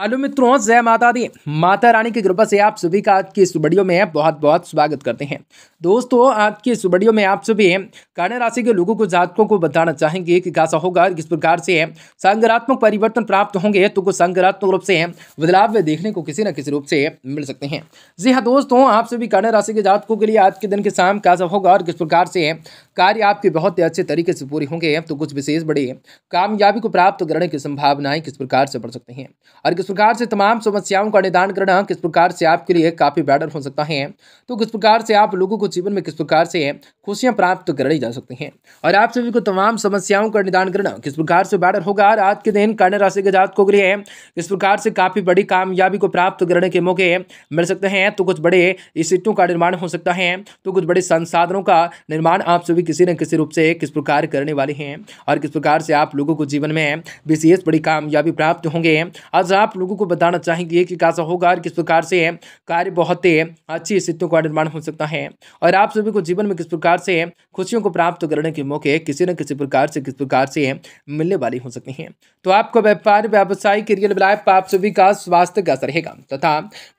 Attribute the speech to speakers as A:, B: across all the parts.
A: hello मित्रों जय माता दी माता रानी की कृपा से आप सभी का आज की इस वीडियो में बहुत बहुत स्वागत करते हैं दोस्तों आज की इस वीडियो में आप सभी कन्या राशि के लोगों को जातकों को बताना चाहेंगे कि कैसा होगा किस प्रकार से संगरात्मक परिवर्तन प्राप्त होंगे तो कुछ संगरात्मक रूप से बदलाव देखने को किसी न किसी रूप से मिल सकते हैं जी हाँ दोस्तों आप सभी कन्या राशि के जातकों के लिए आज के दिन के शाम कैसा होगा और किस प्रकार से कार्य आपके बहुत ही अच्छे तरीके से पूरे होंगे तो कुछ विशेष बड़े कामयाबी को प्राप्त करने की संभावनाएं किस प्रकार से बढ़ सकते हैं और किस प्रकार से तमाम समस्याओं का निदान करना किस प्रकार से आपके लिए काफ़ी बेटर हो सकता है तो किस प्रकार से आप लोगों को जीवन में किस प्रकार से खुशियाँ प्राप्त कराई जा सकती हैं और आप सभी को तमाम समस्याओं का निदान करना किस प्रकार से बेटर होगा और आज के दिन कर्ण राशि के जात को लिए किस प्रकार से काफ़ी बड़ी कामयाबी को प्राप्त करने के मौके मिल सकते हैं तो कुछ बड़े सीटों का निर्माण हो सकता है तो कुछ बड़े संसाधनों का निर्माण आप सभी किसी न किसी रूप से किस प्रकार करने वाले हैं और किस प्रकार से आप लोगों को जीवन में विशेष बड़ी कामयाबी प्राप्त होंगे आज आप लोगों को बताना चाहेंगे कि कैसा होगा और किस प्रकार से कार्य बहुत अच्छी स्थितियों का निर्माण हो सकता है और आप सभी को जीवन में किस प्रकार से खुशियों को प्राप्त करने के मौके किसी न किसी प्रकार से किस प्रकार से मिलने वाली हो सकती हैं तो आपका व्यापार व्यवसाय रियल लाइफ आप सभी का स्वास्थ्य कैसा रहेगा तथा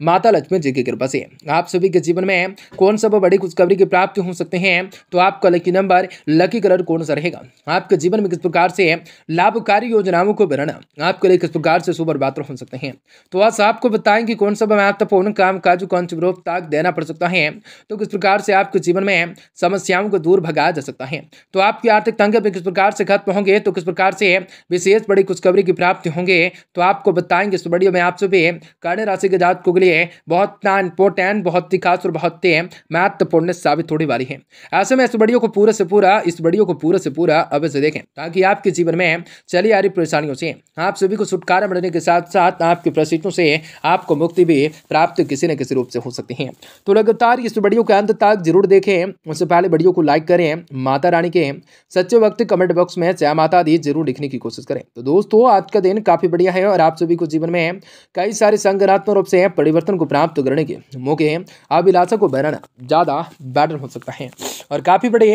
A: माता लक्ष्मी जी की कृपा से आप सभी के जीवन में कौन सब बड़ी खुशखबरी की प्राप्ति हो सकते हैं तो आपका लकी नंबर लकी कलर कौन सा रहेगा आपके जीवन में किस प्रकार से लाभकारी योजनाओं को बनाना आपके लिए किस प्रकार से सुपर बात हो सकता सकते हैं तो आज आपको बताएं कि कौन सा महत्वपूर्ण काम काज कौन से ग्रुप तक देना पड़ सकता है तो किस प्रकार से आपके जीवन में समस्याओं को दूर भगाया जा सकता है तो आपकी आर्थिक तंग किस प्रकार से खत्म होंगे तो किस प्रकार से विशेष बड़ी खुशखबरी की प्राप्ति होंगे तो आपको बताएंगे इस वीडियो में आप सभी कर्ण राशि के जातकों के लिए बहुत इंपॉर्टेंट बहुत ही खास और बहुत ही महत्वपूर्ण साबित होने वाली है ऐसे में इस वीडियो को पूरा से पूरा इस वीडियो को पूरा से पूरा अवश्य देखें ताकि आपके जीवन में चली आ रही परेशानियों से आप सभी को छुटकारा मिलने के साथ साथ प्राप्त आपके प्रशिक्षण से आपको मुक्ति भी प्राप्त किसी न किसी रूप से हो सकती है तो लगातार इस वीडियो के अंत तक जरूर देखें उससे पहले वीडियो को लाइक करें माता रानी के सच्चे वक्त कमेंट बॉक्स में जय माता दी जरूर लिखने की कोशिश करें तो दोस्तों आज का दिन काफ़ी बढ़िया है और आप सभी को जीवन में कई सारे संगठनात्मक रूप से परिवर्तन को प्राप्त करने के मौके अभिलाषा को बनाना ज़्यादा बेटर हो सकता है और काफ़ी बड़े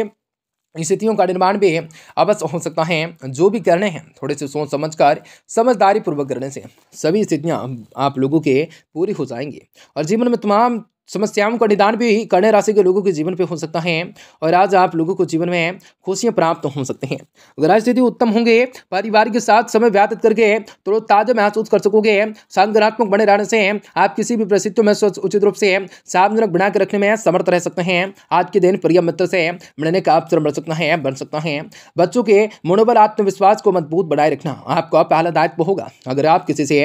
A: स्थितियों का निर्माण भी अवश्य हो सकता है जो भी करने हैं थोड़े से सोच समझ कर समझदारी पूर्वक करने से सभी स्थितियाँ आप लोगों के पूरी हो जाएंगी और जीवन में तमाम समस्याओं का निदान भी कन्या राशि के लोगों के जीवन पे हो सकता है और आज आप लोगों को जीवन में खुशियां प्राप्त हो सकते हैं ग्रह स्थिति उत्तम होंगे परिवार के साथ समय व्यतीत करके तो ताजा महसूस कर सकोगे संगनात्मक बने रहने से आप किसी भी परिस्थितियों में उचित रूप से सावधानक बना के रखने में समर्थ रह सकते हैं आज के दिन प्रिय मित्र से मिलने का अवसर बढ़ सकता है बन सकता है बच्चों के मनोबल आत्मविश्वास को मजबूत बनाए रखना आपका पहला दायित्व होगा अगर आप किसी से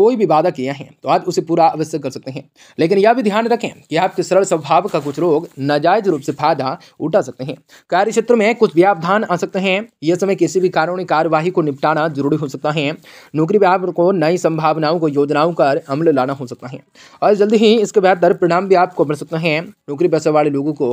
A: कोई भी वादा किया है तो आज उसे पूरा अवश्य कर सकते हैं लेकिन यह भी ध्यान रखें कि आपके सरल स्वभाव का कुछ रोग नाजायज रूप से फायदा उठा सकते हैं कार्य क्षेत्र में कुछ व्यावधान आ सकते हैं यह समय किसी भी कानूनी कार्यवाही को निपटाना जरूरी हो सकता है नौकरी व्यापार को नई संभावनाओं को योजनाओं पर अमल लाना हो सकता है और जल्द ही इसके बेहतर परिणाम भी आपको मिल सकते हैं नौकरी पैसे वाले लोगों को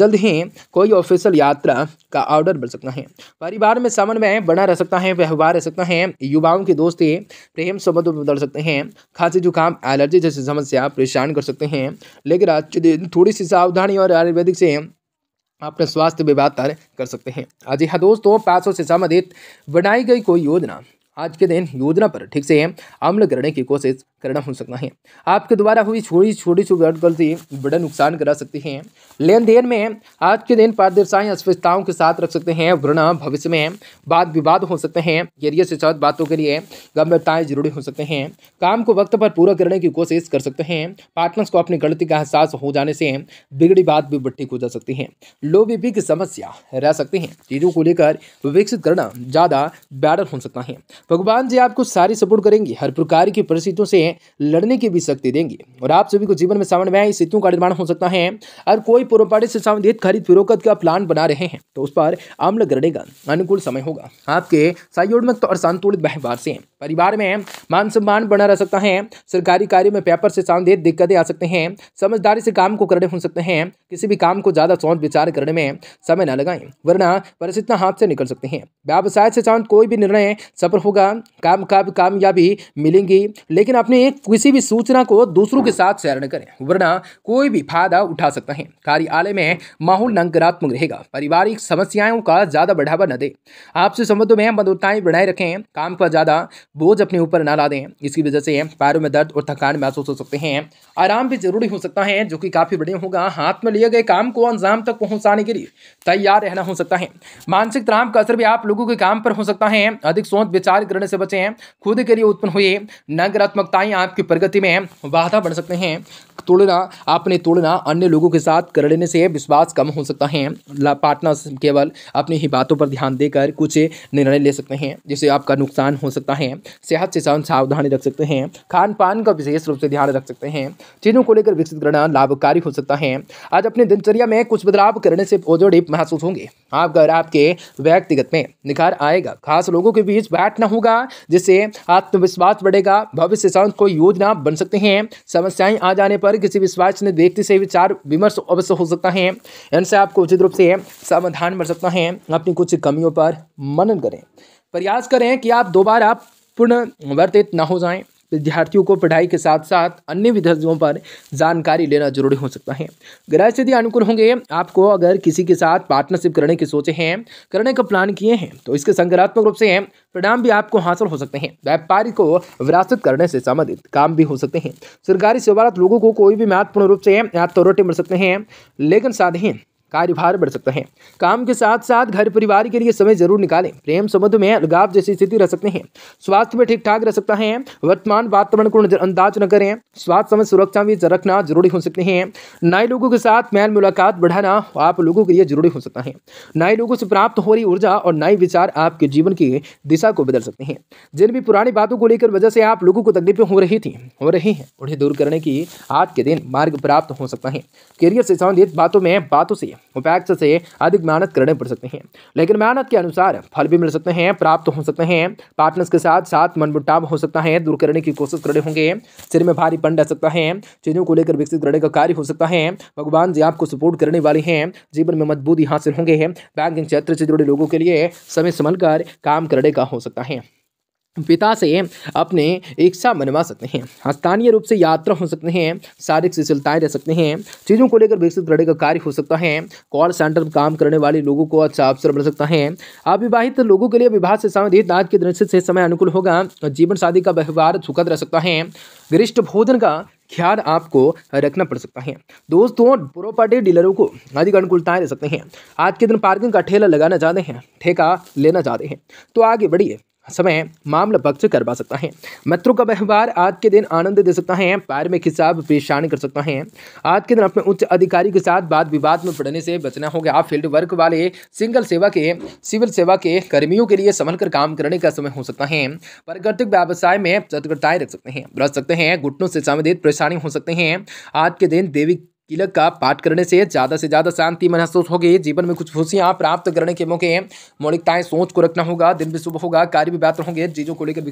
A: जल्द ही कोई ऑफिशियल यात्रा का ऑर्डर मिल सकता है परिवार में समन्वय बना रह सकता है व्यवहार रह सकता है युवाओं की दोस्ती प्रेम संबंध बदल सकते हैं खांसी जुकाम एलर्जी जैसी समस्या परेशान कर सकते हैं लेकिन आज के दिन थोड़ी सी सावधानी और आयुर्वेदिक से अपने स्वास्थ्य विभाग कर सकते हैं आज ह्या दोस्तों पाँच से संबंधित बनाई गई कोई योजना आज के दिन योजना पर ठीक से अमल करने की कोशिश करना हो सकता है आपके द्वारा हुई छोटी छोटी छोटी गलती बड़ा नुकसान करा सकती हैं लेन देन में आज के दिन पारदर्शाएँ अस्पष्टताओं के साथ रख सकते हैं वरना भविष्य में वाद विवाद हो सकते हैं गैरियर से साथ बातों के लिए गंभीरताएँ जरूरी हो सकते हैं काम को वक्त पर पूरा करने की कोशिश कर सकते हैं पार्टनर्स को अपनी गलती का एहसास हो जाने से बिगड़ी बात भी बट्टी हो जा सकती है लो बीपी की समस्या रह सकती है चीज़ों को लेकर विकसित करना ज़्यादा बैटर हो सकता है भगवान जी आपको सारी सपोर्ट करेंगे हर प्रकार की परिस्थितियों से लड़ने की भी शक्ति देंगे और आप सभी को जीवन में सामने में स्थितियों का निर्माण हो सकता है अगर कोई पूर्वपाड़ी से संबंधित खरीद फिरोकत का प्लान बना रहे हैं तो उस पर अम्ल करने का अनुकूल समय होगा आपके सहयोगमक और संतुलित व्यवहार से परिवार में मान सम्मान बना रह सकता है सरकारी कार्य में पेपर से संबंधित दिक्कतें आ सकते हैं समझदारी से काम को करने हो सकते हैं किसी भी काम को ज़्यादा सोच विचार करने में समय न लगाएं वरना परिस्थितियां हाथ से निकल सकते हैं व्यवसाय से संबंधित कोई भी निर्णय सफल होगा होगा काम काम कामयाबी मिलेंगी लेकिन अपने किसी भी सूचना को दूसरों के साथ शेयर न करें वरना कोई भी फायदा उठा सकता है कार्यालय में माहौल नकारात्मक रहेगा पारिवारिक समस्याओं का ज़्यादा बढ़ावा न दें आपसे संबंध में बंधुताएँ बनाए रखें काम का ज़्यादा बोझ अपने ऊपर ना ला दें इसकी वजह से पैरों में दर्द और थकान महसूस हो सकते हैं आराम भी जरूरी हो सकता है जो कि काफ़ी बढ़िया होगा हाथ में लिए गए काम को अंजाम तक पहुँचाने के लिए तैयार रहना हो सकता है मानसिक तनाव का असर भी आप लोगों के काम पर हो सकता है अधिक सोच विचार करने से बचें खुद के लिए उत्पन्न हुए नकारात्मकताएं आपकी प्रगति में बाधा बन सकते हैं तुलना अपनी तुलना अन्य लोगों के साथ कर लेने से विश्वास कम हो सकता है पार्टनर केवल अपनी ही बातों पर ध्यान देकर कुछ निर्णय ले सकते हैं जिससे आपका नुकसान हो सकता है सेहत से सावधानी रख सकते हैं खान पान का विशेष रूप से ध्यान रख सकते हैं चीज़ों को लेकर विकसित करना लाभकारी हो सकता है आज अपनी दिनचर्या में कुछ बदलाव करने से ओजोड़ी महसूस होंगे आप अगर आपके व्यक्तिगत में निखार आएगा खास लोगों के बीच बैठना होगा जिससे आत्मविश्वास बढ़ेगा भविष्य संत कोई योजना बन सकते हैं समस्याएं आ जाने पर किसी विश्वास ने व्यक्ति से विचार विमर्श अवश्य हो सकता है इनसे आपको उचित रूप से समाधान मिल सकता है अपनी कुछ कमियों पर मनन करें प्रयास करें कि आप दोबारा पुनर्वर्तित न हो जाएं विद्यार्थियों को पढ़ाई के साथ साथ अन्य विधर्जों पर जानकारी लेना जरूरी हो सकता है ग्रह स्थिति अनुकूल होंगे आपको अगर किसी के साथ पार्टनरशिप करने की सोचे हैं करने का प्लान किए हैं तो इसके सकारात्मक रूप से परिणाम भी आपको हासिल हो सकते हैं व्यापारी को विरासत करने से संबंधित काम भी हो सकते हैं सरकारी सेवारत लोगों को कोई भी महत्वपूर्ण रूप से अथॉरिटी तो मिल सकते हैं लेकिन साथ ही कार्यभार बढ़ सकता है काम के साथ साथ घर परिवार के लिए समय जरूर निकालें प्रेम संबंध में अलगाव जैसी स्थिति रह सकते हैं स्वास्थ्य में ठीक ठाक रह सकता है वर्तमान वातावरण को नजरअंदाज न करें स्वास्थ्य समय सुरक्षा भी रखना जरूरी हो सकते हैं नए लोगों के साथ मैल मुलाकात बढ़ाना आप लोगों के लिए जरूरी हो सकता है नए लोगों से प्राप्त हो रही ऊर्जा और नए विचार आपके जीवन की दिशा को बदल सकते हैं जिन भी पुरानी बातों को लेकर वजह से आप लोगों को तकलीफें हो रही थी हो रही हैं उन्हें दूर करने की आज के दिन मार्ग प्राप्त हो सकता है करियर से संबंधित बातों में बातों से से उपायक्ष से अधिक मेहनत करने पड़ सकते हैं लेकिन मेहनत के अनुसार फल भी मिल सकते हैं प्राप्त हो सकते हैं पार्टनर्स के साथ साथ मनमुटाव हो सकता है दूर करने की कोशिश करने होंगे सिर में भारी पन रह सकता है चीज़ों को लेकर विकसित करने का कार्य हो सकता है भगवान जी आपको सपोर्ट करने वाले हैं जीवन में मजबूती हासिल होंगे बैंकिंग क्षेत्र से जुड़े लोगों के लिए समय संभल काम करने का हो सकता है पिता से अपने इच्छा मनवा सकते हैं स्थानीय रूप से यात्रा हो सकते हैं शारीरिक शिथिलताएँ रह सकते हैं चीज़ों को लेकर विकसित करने का कार्य हो सकता है कॉल सेंटर में काम करने वाले लोगों को अच्छा अवसर मिल सकता है अविवाहित लोगों के लिए विवाह से संबंधित आज के दृश्य से समय अनुकूल होगा जीवन शादी का व्यवहार सुखद रह सकता है गरिष्ठ भोजन का ख्याल आपको रखना पड़ सकता है दोस्तों प्रॉपर्टी डीलरों को अधिक अनुकूलताएँ रह सकते हैं आज के दिन पार्किंग का ठेला लगाना चाहते हैं ठेका लेना चाहते हैं तो आगे बढ़िए समय मामला पक्ष करवा सकता है मित्रों का व्यवहार आज के दिन आनंद दे सकता है पैर में खिसाब पेशान कर सकता है आज के दिन अपने उच्च अधिकारी के साथ वाद विवाद में पड़ने से बचना होगा आप फील्ड वर्क वाले सिंगल सेवा के सिविल सेवा के कर्मियों के लिए संभल कर काम करने का समय हो सकता है प्राकृतिक व्यवसाय में सतर्कताएं रख सकते हैं रख सकते हैं घुटनों से संबंधित परेशानी हो सकते हैं आज के दिन देवी तिलक का पाठ करने से ज़्यादा से ज़्यादा शांति महसूस होगी जीवन में कुछ खुशियाँ प्राप्त करने के मौके मौलिकताएं सोच को रखना होगा दिन भी शुभ होगा कार्य भी बेहतर होंगे चीज़ों को लेकर